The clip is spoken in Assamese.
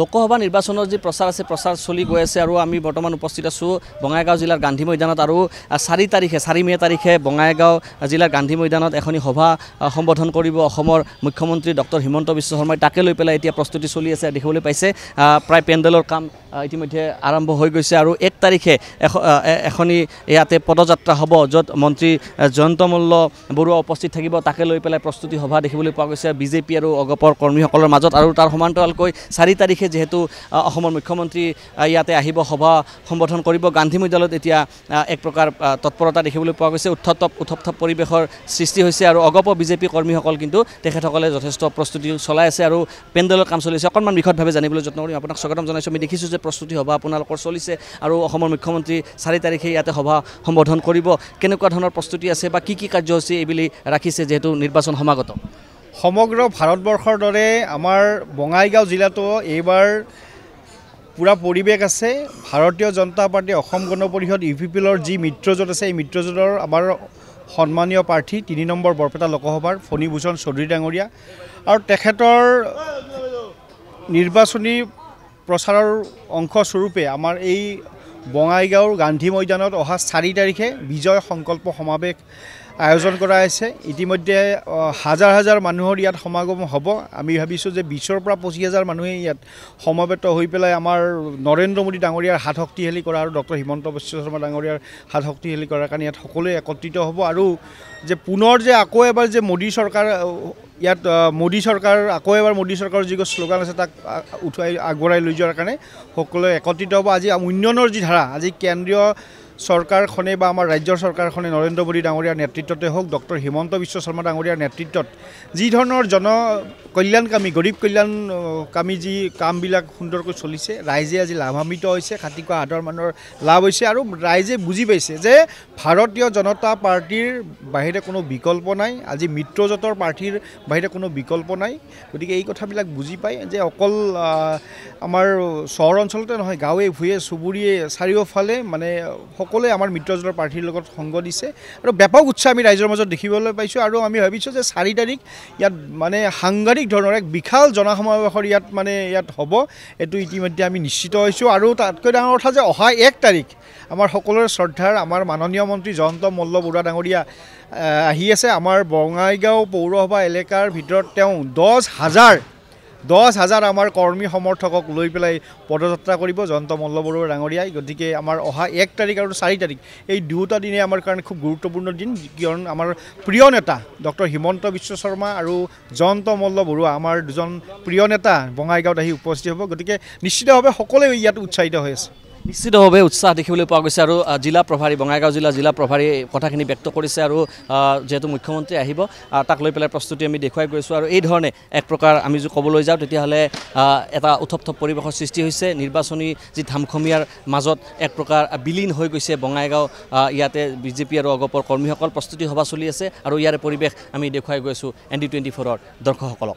লোকসভা নিৰ্বাচনেৰ যে প্ৰচাৰ আছে প্ৰচাৰ চলি গৈ আছে আৰু আমি বৰ্তমান উপস্থিত আছো বঙাইগাঁও জেলাৰ গান্ধী ময়দানত আৰু চারি তারিখে চারি মে তারিখে বঙাইগাঁও জেলার গান্ধী ময়দানত এখনি সভা সম্বোধন করব মুখ্যমন্ত্রী ডক্টর হিমন্ত বিশ্ব শর্মায় তাকে লৈ পেলাই এটা প্রস্তুতি চলি আছে দেখবলে পাইছে প্রায় পেন্ডেলর কাম ইতিমধ্যে আরম্ভ হৈ গৈছে আৰু এক তাৰিখে এখনি ইয়াতে পদযাত্ৰা হব যত মন্ত্ৰী জয়ন্ত মল্ল বৰুৱা উপস্থিত থাকিব তাকে লৈ পেলাই প্ৰস্তুতি সভা দেখবলে পোৱা গৈছে বিজেপি আৰু অগপৰ কৰ্মীসকলেৰ মাজত আৰু তাৰ সমান্তৰালক চাৰি তাৰিখে তাৰিখে যিহেতু অসমৰ মুখ্যমন্ত্ৰী ইয়াতে আহিব সভা সম্বোধন কৰিব গান্ধী মৈদালত এতিয়া এক প্ৰকাৰ তৎপৰতা দেখিবলৈ পোৱা গৈছে উত্থপ উত্থপ পৰিৱেশৰ সৃষ্টি হৈছে আৰু অগপ বিজেপি কৰ্মীসকল কিন্তু তেখেতসকলে যথেষ্ট প্ৰস্তুতি চলাই আছে আৰু পেণ্ডেলৰ কাম চলিছে অকণমান বিশদভাৱে জানিবলৈ যত্ন কৰিম আপোনাক স্বাগতম জনাইছোঁ আমি দেখিছোঁ যে প্ৰস্তুতি সভা আপোনালোকৰ চলিছে আৰু অসমৰ মুখ্যমন্ত্ৰী চাৰি তাৰিখে ইয়াতে সভা সম্বোধন কৰিব কেনেকুৱা ধৰণৰ প্ৰস্তুতি আছে বা কি কি কাৰ্যসূচী এইবুলি ৰাখিছে যিহেতু নিৰ্বাচন সমাগত সমগ্ৰ ভাৰতবৰ্ষৰ দৰে আমাৰ বঙাইগাঁও জিলাতো এইবাৰ পুৰা পৰিৱেশ আছে ভাৰতীয় জনতা পাৰ্টী অসম গণ পৰিষদ ইউ পি পিলৰ যি মিত্ৰজোঁট আছে এই মিত্ৰজোঁটৰ আমাৰ সন্মানীয় প্ৰাৰ্থী তিনি নম্বৰ বৰপেটা লোকসভাৰ ফণীভূষণ চৌধুৰী ডাঙৰীয়া আৰু তেখেতৰ নিৰ্বাচনী প্ৰচাৰৰ অংশস্বৰূপে আমাৰ এই বঙাইগাঁৱৰ গান্ধী ময়দানত অহা চাৰি তাৰিখে বিজয় সংকল্প সমাৱেশ আয়োজন কৰা হৈছে ইতিমধ্যে হাজাৰ হাজাৰ মানুহৰ ইয়াত সমাগম হ'ব আমি ভাবিছোঁ যে বিছৰ পৰা পঁচিছ হাজাৰ মানুহে ইয়াত সমবেত হৈ পেলাই আমাৰ নৰেন্দ্ৰ মোদী ডাঙৰীয়াৰ হাত শক্তিশালী কৰা আৰু ডক্টৰ হিমন্ত বিশ্ব শৰ্মা ডাঙৰীয়াৰ হাত শক্তিশালী কৰাৰ কাৰণে ইয়াত সকলোৱে একত্ৰিত হ'ব আৰু যে পুনৰ যে আকৌ এবাৰ যে মোদী চৰকাৰ ইয়াত মোদী চৰকাৰ আকৌ এবাৰ মোদী চৰকাৰৰ যিবোৰ শ্লোগান আছে তাক উঠুৱাই আগবঢ়াই লৈ যোৱাৰ কাৰণে সকলোৱে একত্ৰিত হ'ব আজি উন্নয়নৰ যি ধাৰা আজি কেন্দ্ৰীয় চৰকাৰখনে বা আমাৰ ৰাজ্য চৰকাৰখনে নৰেন্দ্ৰ মোদী ডাঙৰীয়াৰ নেতৃত্বতে হওক ডক্টৰ হিমন্ত বিশ্ব শৰ্মা ডাঙৰীয়াৰ নেতৃত্বত যি ধৰণৰ জন কল্যাণকামী গৰীব কল্যাণকামী যি কামবিলাক সুন্দৰকৈ চলিছে ৰাইজে আজি লাভান্বিত হৈছে খাতি খাতিকুৱা আদৰ মানৰ লাভ হৈছে আৰু ৰাইজে বুজি পাইছে যে ভাৰতীয় জনতা পাৰ্টীৰ বাহিৰে কোনো বিকল্প নাই আজি মিত্ৰজোঁটৰ পাৰ্টীৰ বাহিৰে কোনো বিকল্প নাই গতিকে এই কথাবিলাক বুজি পায় যে অকল আমাৰ চহৰ অঞ্চলতে নহয় গাঁৱে ভূঞে চুবুৰীয়ে চাৰিওফালে মানে সকলোৱে আমাৰ মিত্ৰজনৰ প্ৰাৰ্থীৰ লগত সংগ দিছে আৰু ব্যাপক উৎসাহ আমি ৰাইজৰ মাজত দেখিবলৈ পাইছোঁ আৰু আমি ভাবিছোঁ যে চাৰি তাৰিখ ইয়াত মানে সাংঘাতিক ধৰণৰ এক বিশাল জনসমাৱেশৰ ইয়াত মানে ইয়াত হ'ব এইটো ইতিমধ্যে আমি নিশ্চিত হৈছোঁ আৰু তাতকৈ ডাঙৰ কথা যে অহা এক তাৰিখ আমাৰ সকলোৰে শ্ৰদ্ধাৰ আমাৰ মাননীয় মন্ত্ৰী জয়ন্ত মল্ল বৰুৱা ডাঙৰীয়া আহি আছে আমাৰ বঙাইগাঁও পৌৰসভা এলেকাৰ ভিতৰত তেওঁ দহ হাজাৰ দহ হাজাৰ আমাৰ কৰ্মী সমৰ্থকক লৈ পেলাই পদযাত্ৰা কৰিব জয়ন্ত মল্লবৰুৱা ডাঙৰীয়াই গতিকে আমাৰ অহা এক তাৰিখ আৰু চাৰি তাৰিখ এই দুয়োটা দিনে আমাৰ কাৰণে খুব গুৰুত্বপূৰ্ণ দিন কিয়নো আমাৰ প্ৰিয় নেতা ডক্টৰ হিমন্ত বিশ্ব শৰ্মা আৰু জয়ন্ত মল্লবৰুৱা আমাৰ দুজন প্ৰিয় নেতা বঙাইগাঁৱত আহি উপস্থিত হ'ব গতিকে নিশ্চিতভাৱে সকলোৱে ইয়াত উৎসাহিত হৈ আছে নিশ্চিতভাৱে উৎসাহ দেখিবলৈ পোৱা গৈছে আৰু জিলা প্ৰভাৰী বঙাইগাঁও জিলা জিলা প্ৰভাৰী কথাখিনি ব্যক্ত কৰিছে আৰু যিহেতু মুখ্যমন্ত্ৰী আহিব তাক লৈ পেলাই প্ৰস্তুতি আমি দেখুৱাই গৈছোঁ আৰু এই ধৰণে এক প্ৰকাৰ আমি যদি ক'বলৈ যাওঁ তেতিয়াহ'লে এটা উথপথপ পৰিৱেশৰ সৃষ্টি হৈছে নিৰ্বাচনী যি ধামখমীয়াৰ মাজত এক প্ৰকাৰ বিলীন হৈ গৈছে বঙাইগাঁও ইয়াতে বিজেপি আৰু অগপৰ কৰ্মীসকল প্ৰস্তুতি সভা চলি আছে আৰু ইয়াৰে পৰিৱেশ আমি দেখুৱাই গৈছোঁ এন ডি টুৱেণ্টি ফ'ৰৰ দৰ্শকসকলক